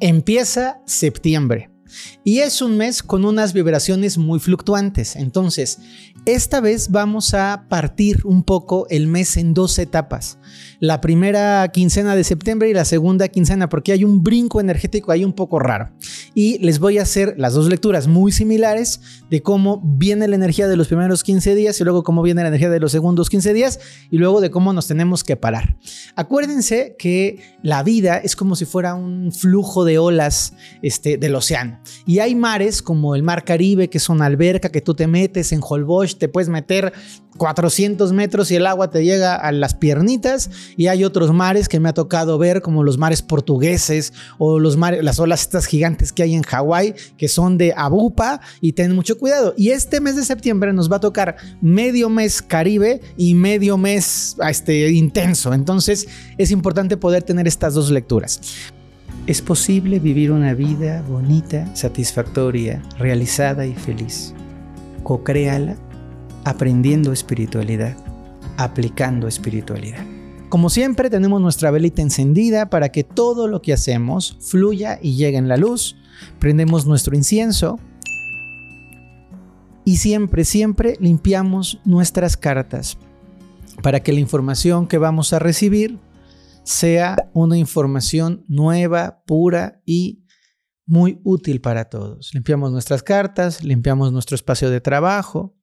Empieza septiembre. Y es un mes con unas vibraciones muy fluctuantes. Entonces, esta vez vamos a partir un poco el mes en dos etapas. La primera quincena de septiembre y la segunda quincena, porque hay un brinco energético ahí un poco raro. Y les voy a hacer las dos lecturas muy similares de cómo viene la energía de los primeros 15 días y luego cómo viene la energía de los segundos 15 días y luego de cómo nos tenemos que parar. Acuérdense que la vida es como si fuera un flujo de olas este, del océano. Y hay mares como el Mar Caribe, que son alberca que tú te metes en Holbox, te puedes meter 400 metros y el agua te llega a las piernitas. Y hay otros mares que me ha tocado ver, como los mares portugueses o los las olas estas gigantes que hay en Hawái, que son de abupa y ten mucho cuidado. Y este mes de septiembre nos va a tocar medio mes Caribe y medio mes este, intenso. Entonces es importante poder tener estas dos lecturas es posible vivir una vida bonita, satisfactoria, realizada y feliz. Cocréala aprendiendo espiritualidad, aplicando espiritualidad. Como siempre, tenemos nuestra velita encendida para que todo lo que hacemos fluya y llegue en la luz. Prendemos nuestro incienso y siempre, siempre limpiamos nuestras cartas para que la información que vamos a recibir sea una información nueva, pura y muy útil para todos. Limpiamos nuestras cartas, limpiamos nuestro espacio de trabajo.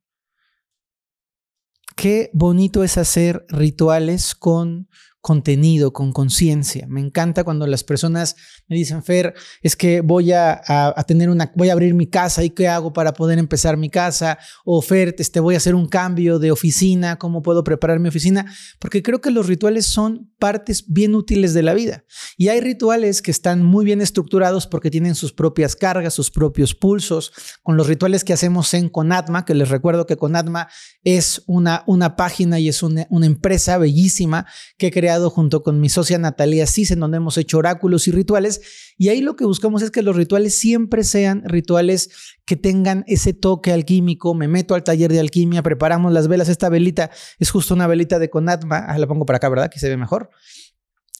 Qué bonito es hacer rituales con contenido, con conciencia. Me encanta cuando las personas me dicen, Fer, es que voy a, tener una, voy a abrir mi casa y qué hago para poder empezar mi casa. O Fer, te este, voy a hacer un cambio de oficina, cómo puedo preparar mi oficina. Porque creo que los rituales son partes bien útiles de la vida. Y hay rituales que están muy bien estructurados porque tienen sus propias cargas, sus propios pulsos. Con los rituales que hacemos en Conatma, que les recuerdo que Conatma es una, una página y es una, una empresa bellísima que crea junto con mi socia Natalia Cis, en donde hemos hecho oráculos y rituales. Y ahí lo que buscamos es que los rituales siempre sean rituales que tengan ese toque alquímico. Me meto al taller de alquimia, preparamos las velas. Esta velita es justo una velita de Conatma. Ah, la pongo para acá, ¿verdad? Que se ve mejor.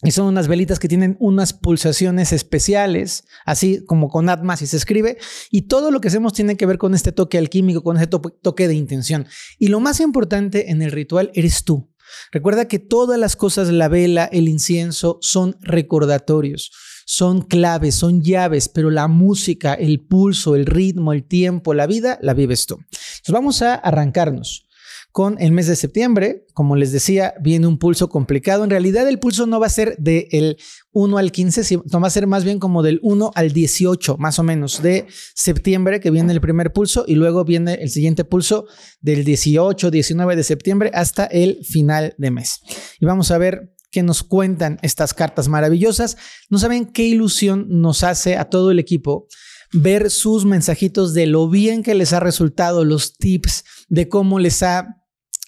Y son unas velitas que tienen unas pulsaciones especiales, así como con si se escribe. Y todo lo que hacemos tiene que ver con este toque alquímico, con ese toque de intención. Y lo más importante en el ritual eres tú. Recuerda que todas las cosas, la vela, el incienso, son recordatorios, son claves, son llaves, pero la música, el pulso, el ritmo, el tiempo, la vida, la vives tú. Entonces vamos a arrancarnos con el mes de septiembre. Como les decía, viene un pulso complicado. En realidad el pulso no va a ser del 1 al 15, sino va a ser más bien como del 1 al 18, más o menos, de septiembre, que viene el primer pulso, y luego viene el siguiente pulso del 18, 19 de septiembre hasta el final de mes. Y vamos a ver qué nos cuentan estas cartas maravillosas. No saben qué ilusión nos hace a todo el equipo ver sus mensajitos de lo bien que les ha resultado, los tips de cómo les ha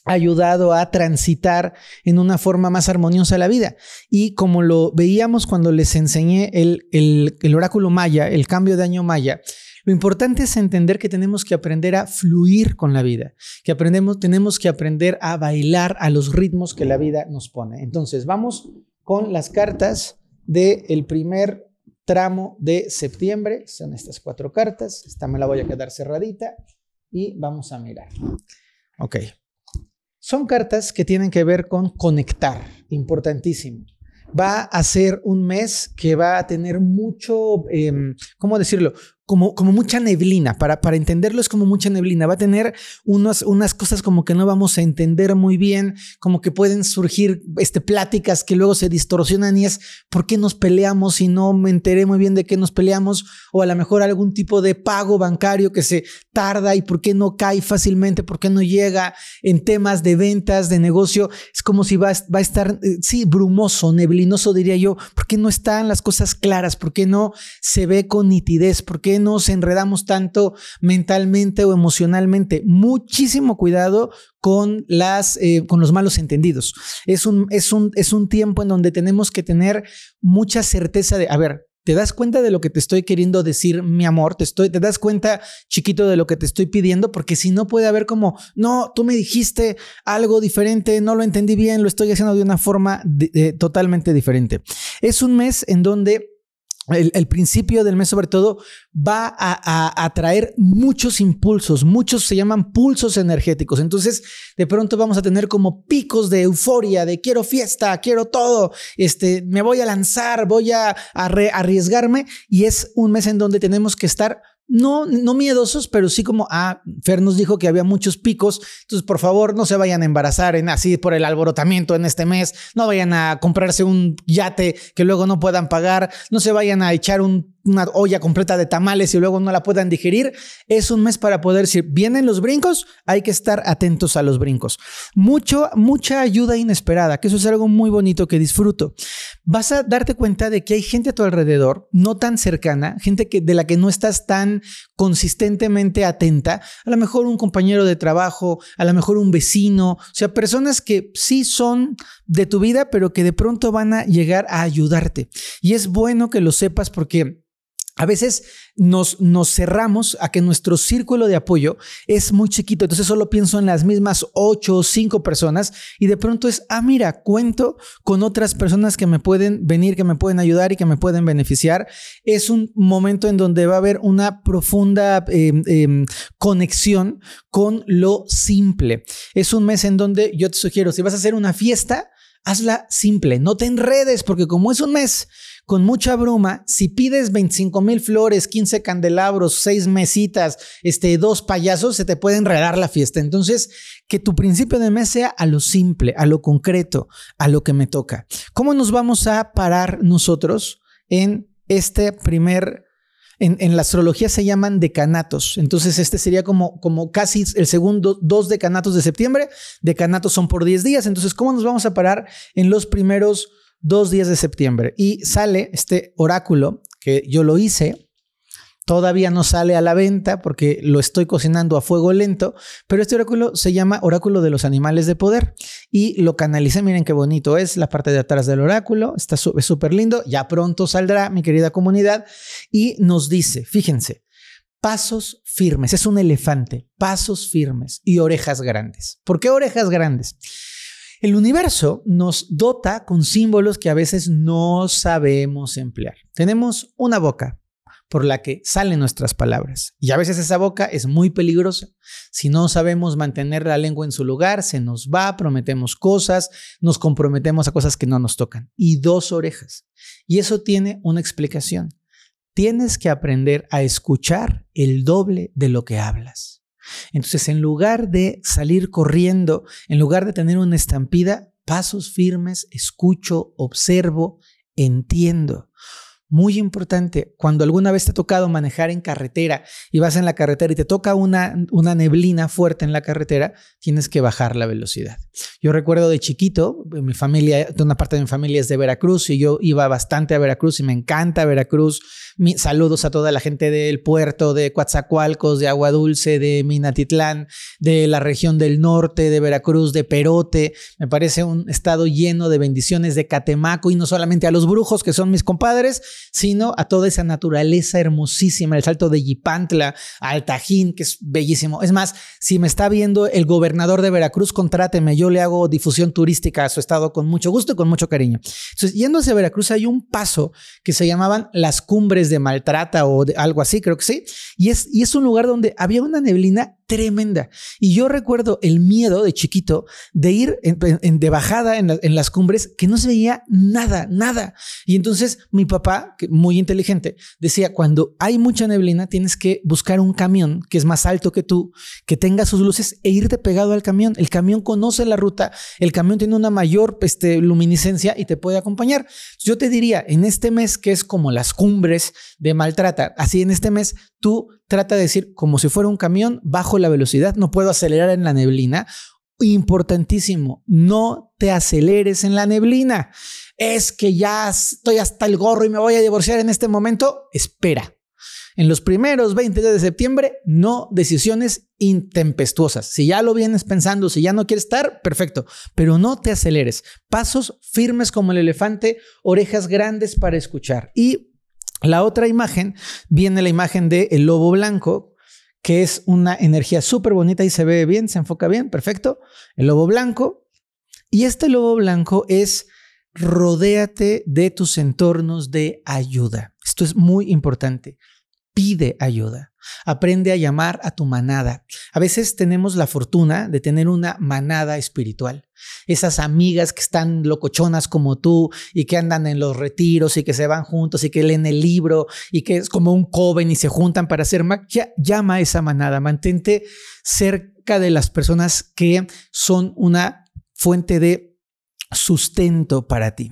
ayudado a transitar en una forma más armoniosa la vida. Y como lo veíamos cuando les enseñé el, oráculo maya, el cambio de año maya, lo importante es entender que tenemos que aprender a fluir con la vida, que aprendemos, tenemos que aprender a bailar a los ritmos que la vida nos pone. Entonces, vamos con las cartas del primer tramo de septiembre. Son estas cuatro cartas. Esta me la voy a quedar cerradita y vamos a mirar. Ok. Son cartas que tienen que ver con conectar, importantísimo. Va a ser un mes que va a tener mucho, em, ¿cómo decirlo? como, mucha neblina, para, para entenderlo es como mucha neblina, va a tener unas cosas como que no vamos a entender muy bien, como que pueden surgir este, pláticas que luego se distorsionan y es por qué nos peleamos y no me enteré muy bien de qué nos peleamos, o a lo mejor algún tipo de pago bancario que se tarda y por qué no cae fácilmente, por qué no llega en temas de ventas, de negocio, es como si va, va a estar, eh, sí, brumoso, neblinoso diría yo, por qué no están las cosas claras, por qué no se ve con nitidez, por qué nos enredamos tanto mentalmente o emocionalmente? Muchísimo cuidado con, las, eh, con los malos entendidos. Es un, es, un, es un tiempo en donde tenemos que tener mucha certeza de, a ver, ¿Te das cuenta de lo que te estoy queriendo decir, mi amor? ¿Te, estoy, ¿Te das cuenta, chiquito, de lo que te estoy pidiendo? Porque si no puede haber como, no, tú me dijiste algo diferente, no lo entendí bien, lo estoy haciendo de una forma eh, totalmente diferente. Es un mes en donde el, principio del mes sobre todo va a, atraer muchos impulsos, muchos se llaman pulsos energéticos. Entonces, de pronto vamos a tener como picos de euforia, de quiero fiesta, quiero todo, este, me voy a lanzar, voy a, a arriesgarme y es un mes en donde tenemos que estar no, no miedosos, pero sí como, ah, Fer nos dijo que había muchos picos, entonces por favor no se vayan a embarazar en, así por el alborotamiento en este mes, no vayan a comprarse un yate que luego no puedan pagar, no se vayan a echar un una olla completa de tamales y luego no la puedan digerir, es un mes para poder decir, vienen los brincos, hay que estar atentos a los brincos. Mucho, mucha ayuda inesperada, que eso es algo muy bonito que disfruto. Vas a darte cuenta de que hay gente a tu alrededor, no tan cercana, gente que, de la que no estás tan consistentemente atenta, a lo mejor un compañero de trabajo, a lo mejor un vecino, o sea, personas que sí son de tu vida, pero que de pronto van a llegar a ayudarte. Y es bueno que lo sepas porque a veces nos, cerramos a que nuestro círculo de apoyo es muy chiquito, entonces solo pienso en las mismas ocho o cinco personas y de pronto es, ah, mira, cuento con otras personas que me pueden venir, que me pueden ayudar y que me pueden beneficiar. Es un momento en donde va a haber una profunda em, em, conexión con lo simple. Es un mes en donde yo te sugiero, si vas a hacer una fiesta, hazla simple, no te enredes, porque como es un mes con mucha bruma, si pides 25 mil flores, 15 candelabros, 6 mesitas, este, dos payasos, se te puede enredar la fiesta. Entonces, que tu principio de mes sea a lo simple, a lo concreto, a lo que me toca. ¿Cómo nos vamos a parar nosotros en este primer en, la astrología se llaman decanatos. Entonces, este sería como, como casi el segundo, dos decanatos de septiembre. Decanatos son por 10 días. Entonces, ¿cómo nos vamos a parar en los primeros dos días de septiembre? Y sale este oráculo que yo lo hice Todavía no sale a la venta porque lo estoy cocinando a fuego lento, pero este oráculo se llama Oráculo de los Animales de Poder y lo canalicé. Miren qué bonito es la parte de atrás del oráculo, está súper lindo. Ya pronto saldrá, mi querida comunidad, y nos dice: fíjense, pasos firmes, es un elefante, pasos firmes y orejas grandes. ¿Por qué orejas grandes? El universo nos dota con símbolos que a veces no sabemos emplear. Tenemos una boca, por la que salen nuestras palabras. Y a veces esa boca es muy peligrosa. Si no sabemos mantener la lengua en su lugar, se nos va, prometemos cosas, nos comprometemos a cosas que no nos tocan. Y dos orejas. Y eso tiene una explicación. Tienes que aprender a escuchar el doble de lo que hablas. Entonces, en lugar de salir corriendo, en lugar de tener una estampida, pasos firmes, escucho, observo, entiendo. Muy importante, cuando alguna vez te ha tocado manejar en carretera y vas en la carretera y te toca una, una neblina fuerte en la carretera, tienes que bajar la velocidad. Yo recuerdo de chiquito, mi familia, una parte de mi familia es de Veracruz y yo iba bastante a Veracruz y me encanta Veracruz. saludos a toda la gente del puerto, de Coatzacoalcos, de Agua Dulce, de Minatitlán, de la región del norte, de Veracruz, de Perote. Me parece un estado lleno de bendiciones de Catemaco y no solamente a los brujos que son mis compadres, sino a toda esa naturaleza hermosísima, el salto de Yipantla, al Tajín, que es bellísimo. Es más, si me está viendo el gobernador de Veracruz, contráteme, yo le hago difusión turística a su estado con mucho gusto y con mucho cariño. Entonces, yendo hacia Veracruz hay un paso que se llamaban las cumbres de maltrata o algo así, creo que sí, y es, y es un lugar donde había una neblina tremenda. Y yo recuerdo el miedo de chiquito de ir de bajada en, las cumbres que no se veía nada, nada. Y entonces mi papá muy inteligente, decía, cuando hay mucha neblina, tienes que buscar un camión que es más alto que tú, que tenga sus luces e irte pegado al camión. El camión conoce la ruta, el camión tiene una mayor este, luminiscencia y te puede acompañar. Yo te diría, en este mes que es como las cumbres de maltrata, así en este mes tú trata de decir como si fuera un camión, bajo la velocidad, no puedo acelerar en la neblina importantísimo, no te aceleres en la neblina. Es que ya estoy hasta el gorro y me voy a divorciar en este momento. Espera. En los primeros 20 de septiembre, no decisiones intempestuosas. Si ya lo vienes pensando, si ya no quieres estar, perfecto, pero no te aceleres. Pasos firmes como el elefante, orejas grandes para escuchar. Y la otra imagen viene la imagen del el lobo blanco que es una energía súper bonita y se ve bien, se enfoca bien, perfecto. El lobo blanco. Y este lobo blanco es rodéate de tus entornos de ayuda. Esto es muy importante. Pide ayuda. Aprende a llamar a tu manada. A veces tenemos la fortuna de tener una manada espiritual. Esas amigas que están locochonas como tú y que andan en los retiros y que se van juntos y que leen el libro y que es como un coven y se juntan para hacer magia. Llama a esa manada. Mantente cerca de las personas que son una fuente de sustento para ti.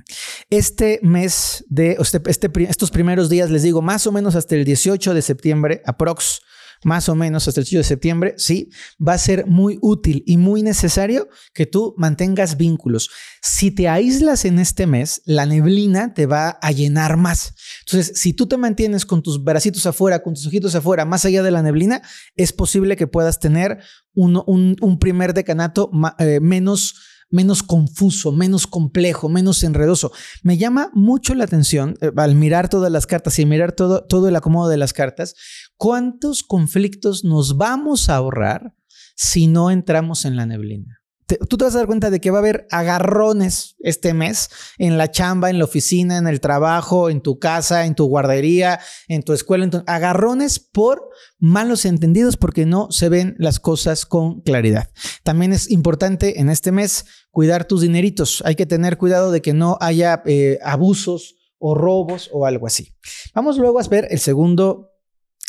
Este mes de este, este estos primeros días, les digo, más o menos hasta el 18 de septiembre, aprox, más o menos hasta el 18 de septiembre, sí, va a ser muy útil y muy necesario que tú mantengas vínculos. Si te aíslas en este mes, la neblina te va a llenar más. Entonces, si tú te mantienes con tus bracitos afuera, con tus ojitos afuera, más allá de la neblina, es posible que puedas tener un, primer decanato eh, menos menos confuso, menos complejo, menos enredoso. Me llama mucho la atención eh, al mirar todas las cartas y mirar todo, todo el acomodo de las cartas, cuántos conflictos nos vamos a ahorrar si no entramos en la neblina tú te vas a dar cuenta de que va a haber agarrones este mes en la chamba, en la oficina, en el trabajo, en tu casa, en tu guardería, en tu escuela. agarrones por malos entendidos porque no se ven las cosas con claridad. También es importante en este mes cuidar tus dineritos. Hay que tener cuidado de que no haya eh, abusos o robos o algo así. Vamos luego a ver el segundo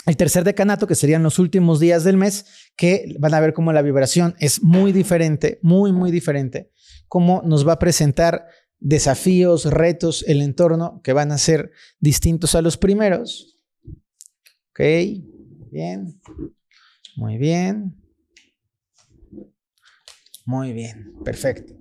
el tercer decanato, que serían los últimos días del mes, que van a ver cómo la vibración es muy diferente, muy, muy diferente, cómo nos va a presentar desafíos, retos, el entorno, que van a ser distintos a los primeros. Ok, bien, muy bien, muy bien, perfecto.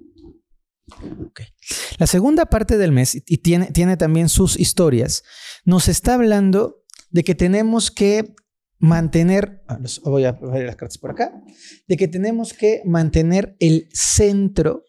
La segunda parte del mes, y tiene, tiene también sus historias, nos está hablando de que tenemos que mantener, ah, voy a poner las cartas por acá, de que tenemos que mantener el centro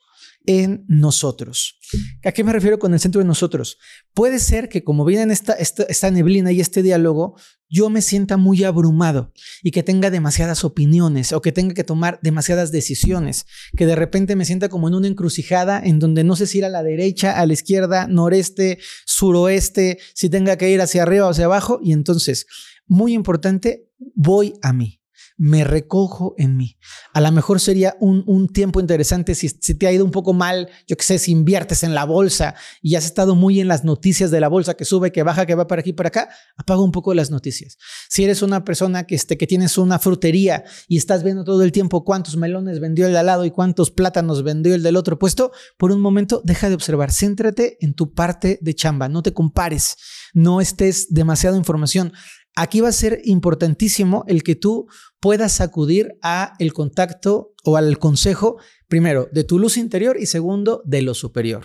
en nosotros. ¿A qué me refiero con el centro de nosotros? Puede ser que como viene esta, esta, esta, neblina y este diálogo, yo me sienta muy abrumado y que tenga demasiadas opiniones o que tenga que tomar demasiadas decisiones, que de repente me sienta como en una encrucijada en donde no sé si ir a la derecha, a la izquierda, noreste, suroeste, si tenga que ir hacia arriba o hacia abajo. Y entonces, muy importante, voy a mí me recojo en mí. A lo mejor sería un, tiempo interesante si, si, te ha ido un poco mal, yo qué sé, si inviertes en la bolsa y has estado muy en las noticias de la bolsa, que sube, que baja, que va para aquí, para acá, apaga un poco las noticias. Si eres una persona que, este, que tienes una frutería y estás viendo todo el tiempo cuántos melones vendió el de al lado y cuántos plátanos vendió el del otro puesto, por un momento deja de observar, céntrate en tu parte de chamba, no te compares, no estés demasiado información aquí va a ser importantísimo el que tú puedas acudir a el contacto o al consejo primero de tu luz interior y segundo de lo superior.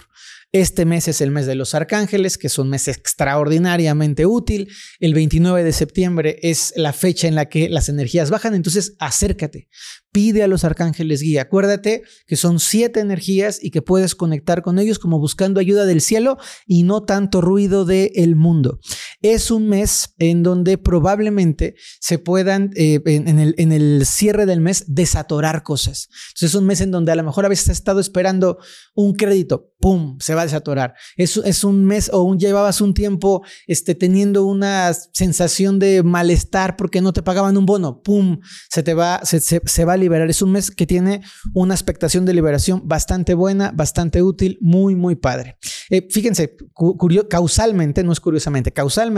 Este mes es el mes de los arcángeles, que es un mes extraordinariamente útil. El 29 de septiembre es la fecha en la que las energías bajan, entonces acércate, pide a los arcángeles guía. Acuérdate que son siete energías y que puedes conectar con ellos como buscando ayuda del cielo y no tanto ruido del mundo es un mes en donde probablemente se puedan, eh, en, el, en, el, cierre del mes, desatorar cosas. Entonces es un mes en donde a lo mejor habías estado esperando un crédito, ¡pum!, se va a desatorar. Es, es un mes o un, llevabas un tiempo este, teniendo una sensación de malestar porque no te pagaban un bono, ¡pum!, se te va, se, va a liberar. Es un mes que tiene una expectación de liberación bastante buena, bastante útil, muy, muy padre. Eh, fíjense, causalmente, no es curiosamente, causalmente,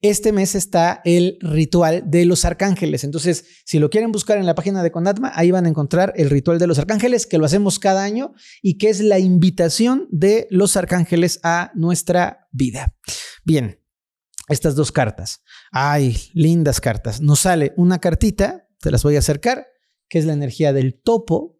este mes está el ritual de los arcángeles. Entonces, si lo quieren buscar en la página de Conatma, ahí van a encontrar el ritual de los arcángeles, que lo hacemos cada año y que es la invitación de los arcángeles a nuestra vida. Bien, estas dos cartas. Ay, lindas cartas. Nos sale una cartita, te las voy a acercar, que es la energía del topo,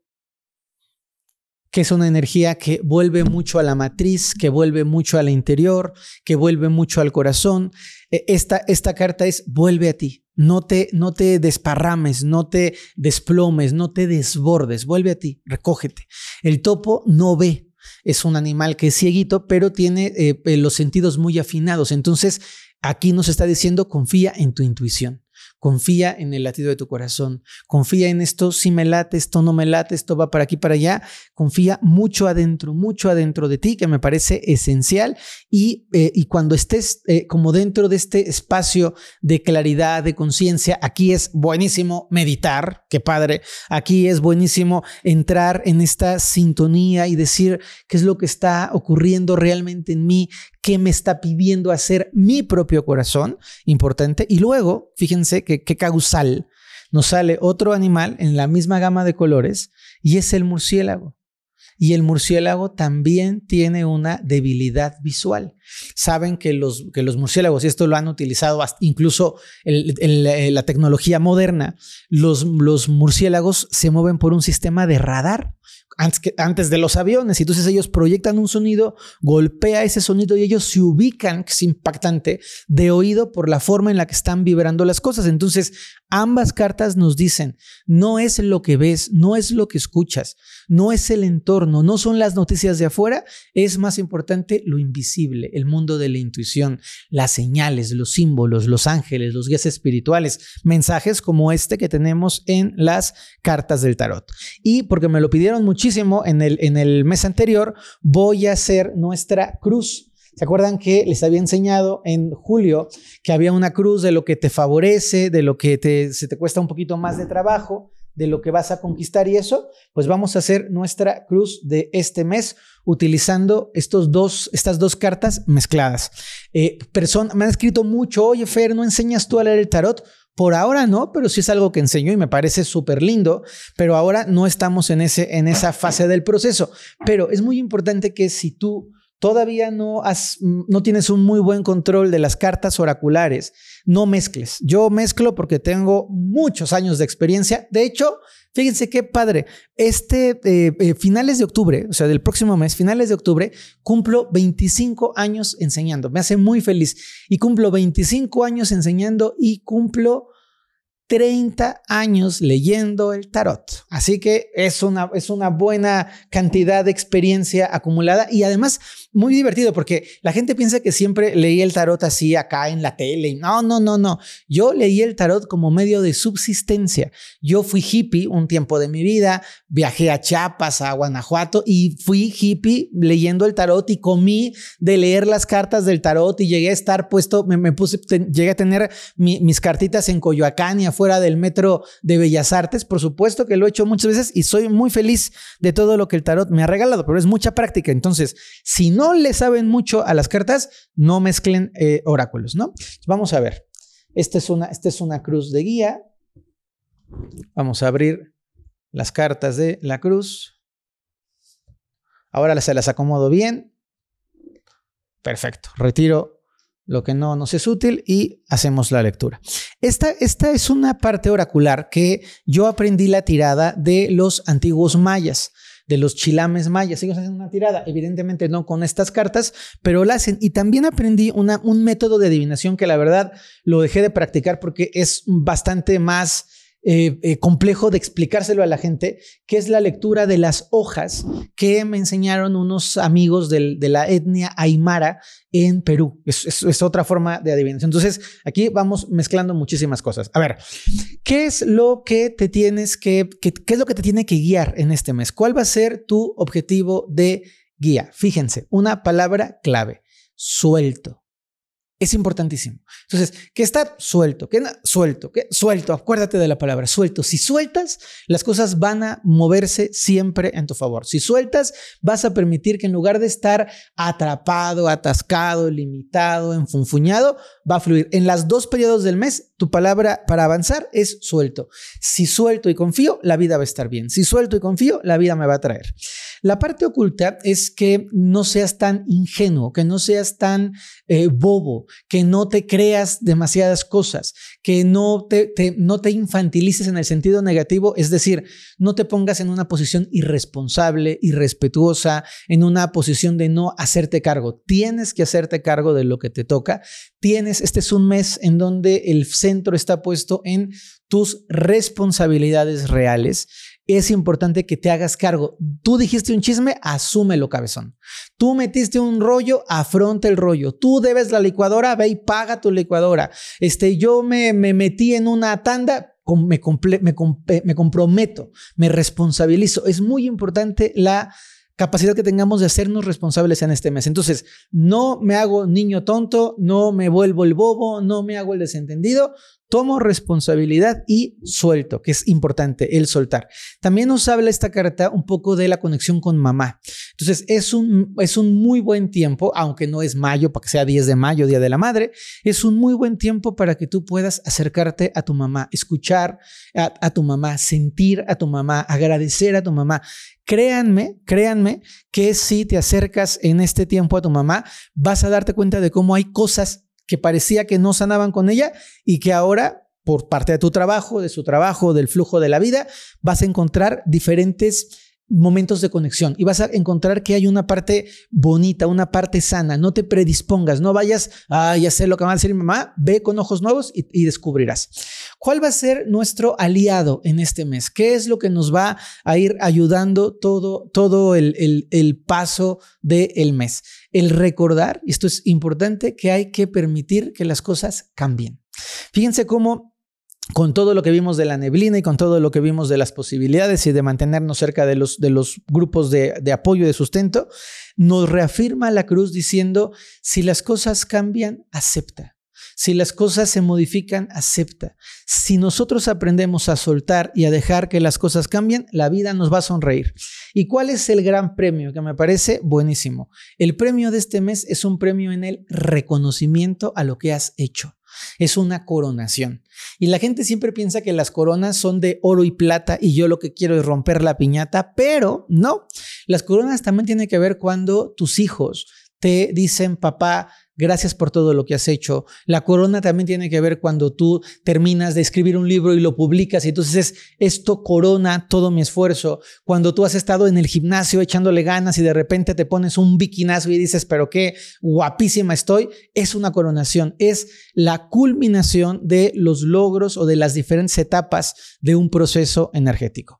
que es una energía que vuelve mucho a la matriz, que vuelve mucho al interior, que vuelve mucho al corazón. E, esta, esta carta es vuelve a ti, no te, no te desparrames, no te desplomes, no te desbordes, vuelve a ti, recógete. El topo no ve, es un animal que es cieguito, pero tiene eh, eh, los sentidos muy afinados. Entonces, aquí nos está diciendo, confía en tu intuición. Confía en el latido de tu corazón. Confía en esto, si me late, esto no me late, esto va para aquí, para allá. Confía mucho adentro, mucho adentro de ti, que me parece esencial. Y, eh, cuando estés eh, como dentro de este espacio de claridad, de conciencia, aquí es buenísimo meditar, qué padre. Aquí es buenísimo entrar en esta sintonía y decir qué es lo que está ocurriendo realmente en mí, qué me está pidiendo hacer mi propio corazón, importante. Y luego, fíjense que, qué causal, nos sale otro animal en la misma gama de colores y es el murciélago. Y el murciélago también tiene una debilidad visual. Saben que los, que los murciélagos, y esto lo han utilizado incluso en la tecnología moderna, los murciélagos se mueven por un sistema de radar antes, de los aviones. Y entonces ellos proyectan un sonido, golpea ese sonido y ellos se ubican, que es impactante, de oído por la forma en la que están vibrando las cosas. Entonces, ambas cartas nos dicen, no es lo que ves, no es lo que escuchas, no es el entorno, no son las noticias de afuera, es más importante lo invisible, el mundo de la intuición, las señales, los símbolos, los ángeles, los guías espirituales, mensajes como este que tenemos en las cartas del tarot. Y porque me lo pidieron muchísimo, en el, mes anterior voy a hacer nuestra cruz. ¿Se acuerdan que les había enseñado en julio que había una cruz de lo que te favorece, de lo que se te cuesta un poquito más de trabajo, de lo que vas a conquistar y eso? Pues vamos a hacer nuestra cruz de este mes utilizando estos dos, estas dos cartas mezcladas. Eh, me han escrito mucho, oye Fer, ¿no enseñas tú a leer el tarot? Por ahora no, pero sí es algo que enseño y me parece súper lindo, pero ahora no estamos en, ese, en esa fase del proceso. Pero es muy importante que si tú todavía no, has, no tienes un muy buen control de las cartas oraculares. No mezcles. Yo mezclo porque tengo muchos años de experiencia. De hecho, fíjense qué padre. Este eh, eh, finales de octubre, o sea, del próximo mes, finales de octubre, cumplo 25 años enseñando. Me hace muy feliz. Y cumplo 25 años enseñando y cumplo 30 años leyendo el tarot. Así que es una, es una buena cantidad de experiencia acumulada y además muy divertido porque la gente piensa que siempre leí el tarot así acá en la tele. y No, no, no, no. Yo leí el tarot como medio de subsistencia. Yo fui hippie un tiempo de mi vida, viajé a Chiapas, a Guanajuato y fui hippie leyendo el tarot y comí de leer las cartas del tarot y llegué a estar puesto, me, puse, llegué a tener mis cartitas en Coyoacán y afuera del metro de Bellas Artes. Por supuesto que lo he hecho muchas veces y soy muy feliz de todo lo que el tarot me ha regalado, pero es mucha práctica. Entonces, si no no le saben mucho a las cartas, no mezclen eh, oráculos, ¿no? Vamos a ver. Esta es, una, esta es una cruz de guía. Vamos a abrir las cartas de la cruz. Ahora se las acomodo bien. Perfecto. Retiro lo que no nos es útil y hacemos la lectura. esta, es una parte oracular que yo aprendí la tirada de los antiguos mayas de los chilames mayas. Ellos hacen una tirada, evidentemente no con estas cartas, pero la hacen. Y también aprendí una, un método de adivinación que la verdad lo dejé de practicar porque es bastante más eh, eh, complejo de explicárselo a la gente, que es la lectura de las hojas que me enseñaron unos amigos de la etnia aymara en Perú. Es, es, otra forma de adivinación. Entonces, aquí vamos mezclando muchísimas cosas. A ver, ¿qué es lo que te tienes que, que, qué es lo que te tiene que guiar en este mes? ¿Cuál va a ser tu objetivo de guía? Fíjense, una palabra clave, suelto. Es importantísimo. Entonces, que está suelto? que suelto? que suelto? Acuérdate de la palabra suelto. Si sueltas, las cosas van a moverse siempre en tu favor. Si sueltas, vas a permitir que en lugar de estar atrapado, atascado, limitado, enfunfuñado, va a fluir en las dos periodos del mes tu palabra para avanzar es suelto. Si suelto y confío, la vida va a estar bien. Si suelto y confío, la vida me va a traer. La parte oculta es que no seas tan ingenuo, que no seas tan eh, bobo, que no te creas demasiadas cosas, que no te, no te infantilices en el sentido negativo, es decir, no te pongas en una posición irresponsable, irrespetuosa, en una posición de no hacerte cargo. Tienes que hacerte cargo de lo que te toca. Tienes, este es un mes en donde el centro está puesto en tus responsabilidades reales, es importante que te hagas cargo. Tú dijiste un chisme, asúmelo, cabezón. Tú metiste un rollo, afronta el rollo. Tú debes la licuadora, ve y paga tu licuadora. Este, yo me, me metí en una tanda, me, me, eh, me, comprometo, me responsabilizo. Es muy importante la capacidad que tengamos de hacernos responsables en este mes. Entonces, no me hago niño tonto, no me vuelvo el bobo, no me hago el desentendido, tomo responsabilidad y suelto, que es importante el soltar. También nos habla esta carta un poco de la conexión con mamá. Entonces, es un, es un muy buen tiempo, aunque no es mayo, para que sea 10 de mayo, Día de la Madre, es un muy buen tiempo para que tú puedas acercarte a tu mamá, escuchar a, tu mamá, sentir a tu mamá, agradecer a tu mamá. Créanme, créanme que si te acercas en este tiempo a tu mamá, vas a darte cuenta de cómo hay cosas que parecía que no sanaban con ella y que ahora, por parte de tu trabajo, de su trabajo, del flujo de la vida, vas a encontrar diferentes momentos de conexión y vas a encontrar que hay una parte bonita, una parte sana. No te predispongas, no vayas, a hacer lo que va a decir mi mamá, ve con ojos nuevos y, descubrirás. ¿Cuál va a ser nuestro aliado en este mes? ¿Qué es lo que nos va a ir ayudando todo, todo el, paso del el mes? El recordar, y esto es importante, que hay que permitir que las cosas cambien. Fíjense cómo con todo lo que vimos de la neblina y con todo lo que vimos de las posibilidades y de mantenernos cerca de los, grupos de, de apoyo y de sustento, nos reafirma la cruz diciendo, si las cosas cambian, acepta. Si las cosas se modifican, acepta. Si nosotros aprendemos a soltar y a dejar que las cosas cambien, la vida nos va a sonreír. ¿Y cuál es el gran premio que me parece buenísimo? El premio de este mes es un premio en el reconocimiento a lo que has hecho es una coronación. Y la gente siempre piensa que las coronas son de oro y plata y yo lo que quiero es romper la piñata, pero no, las coronas también tienen que ver cuando tus hijos te dicen, papá, gracias por todo lo que has hecho. La corona también tiene que ver cuando tú terminas de escribir un libro y lo publicas y entonces es, esto corona todo mi esfuerzo. Cuando tú has estado en el gimnasio echándole ganas y de repente te pones un biquinazo y dices, pero qué guapísima estoy, es una coronación, es la culminación de los logros o de las diferentes etapas de un proceso energético.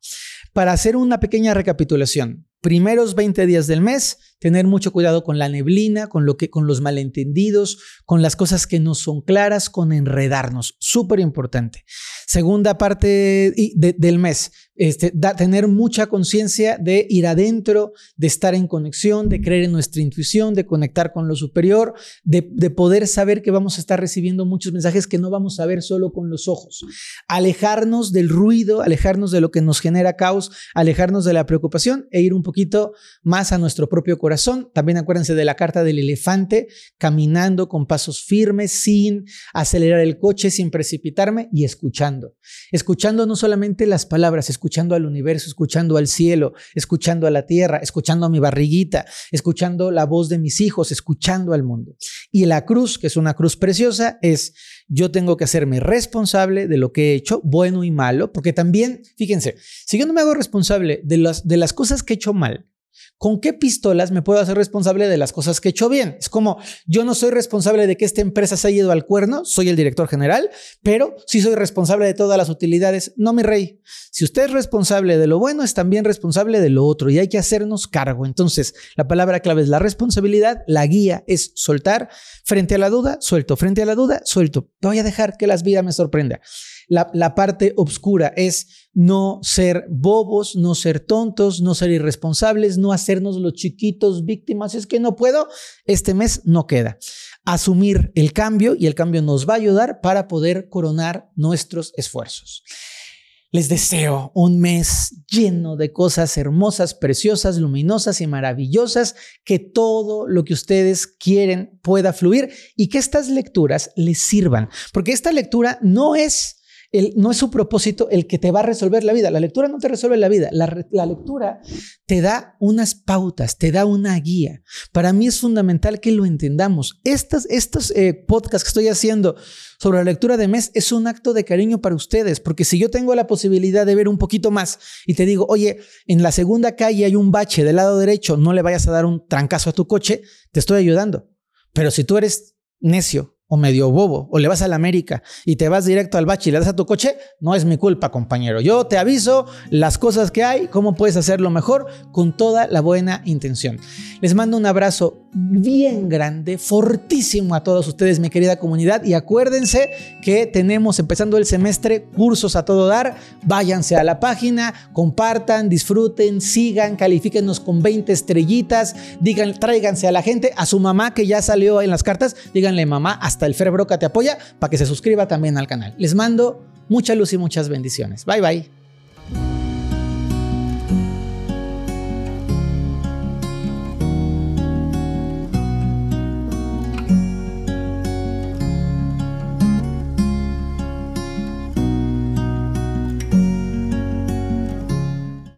Para hacer una pequeña recapitulación, primeros 20 días del mes, tener mucho cuidado con la neblina, con, lo que, con los malentendidos, con las cosas que no son claras, con enredarnos. Súper importante. Segunda parte del mes, este, tener mucha conciencia de ir adentro, de estar en conexión, de creer en nuestra intuición, de conectar con lo superior, de poder saber que vamos a estar recibiendo muchos mensajes que no vamos a ver solo con los ojos. Alejarnos del ruido, alejarnos de lo que nos genera caos, alejarnos de la preocupación e ir un poquito más a nuestro propio corazón también acuérdense de la carta del elefante, caminando con pasos firmes, sin acelerar el coche, sin precipitarme y escuchando. Escuchando no solamente las palabras, escuchando al universo, escuchando al cielo, escuchando a la tierra, escuchando a mi barriguita, escuchando la voz de mis hijos, escuchando al mundo. Y la cruz, que es una cruz preciosa, es yo tengo que hacerme responsable de lo que he hecho, bueno y malo, porque también, fíjense, si yo no me hago responsable de las, de las cosas que he hecho mal, ¿Con qué pistolas me puedo hacer responsable de las cosas que he hecho bien? Es como, yo no soy responsable de que esta empresa se haya ido al cuerno, soy el director general, pero sí soy responsable de todas las utilidades. No, mi rey, si usted es responsable de lo bueno, es también responsable de lo otro y hay que hacernos cargo. Entonces, la palabra clave es la responsabilidad, la guía es soltar. Frente a la duda, suelto. Frente a la duda, suelto. Voy a dejar que las vidas me sorprenda la, parte oscura, es no ser bobos, no ser tontos, no ser irresponsables, no hacernos los chiquitos víctimas. Es que no puedo, este mes no queda. Asumir el cambio y el cambio nos va a ayudar para poder coronar nuestros esfuerzos. Les deseo un mes lleno de cosas hermosas, preciosas, luminosas y maravillosas, que todo lo que ustedes quieren pueda fluir y que estas lecturas les sirvan, porque esta lectura no es no es su propósito el que te va a resolver la vida. La lectura no te resuelve la vida. La, lectura te da unas pautas, te da una guía. Para mí es fundamental que lo entendamos. Estas, estos eh, podcasts que estoy haciendo sobre la lectura de mes es un acto de cariño para ustedes, porque si yo tengo la posibilidad de ver un poquito más y te digo, oye, en la segunda calle hay un bache del lado derecho, no le vayas a dar un trancazo a tu coche, te estoy ayudando. Pero si tú eres necio o medio bobo, o le vas a la América y te vas directo al bache y le das a tu coche, no es mi culpa, compañero. Yo te aviso las cosas que hay, cómo puedes hacerlo mejor con toda la buena intención. Les mando un abrazo bien grande, fortísimo a todos ustedes, mi querida comunidad. Y acuérdense que tenemos empezando el semestre cursos a todo dar. Váyanse a la página, compartan, disfruten, sigan, califíquenos con 20 estrellitas, digan, tráiganse a la gente, a su mamá que ya salió en las cartas, díganle mamá, hasta el Fer te apoya para que se suscriba también al canal. Les mando mucha luz y muchas bendiciones. Bye bye.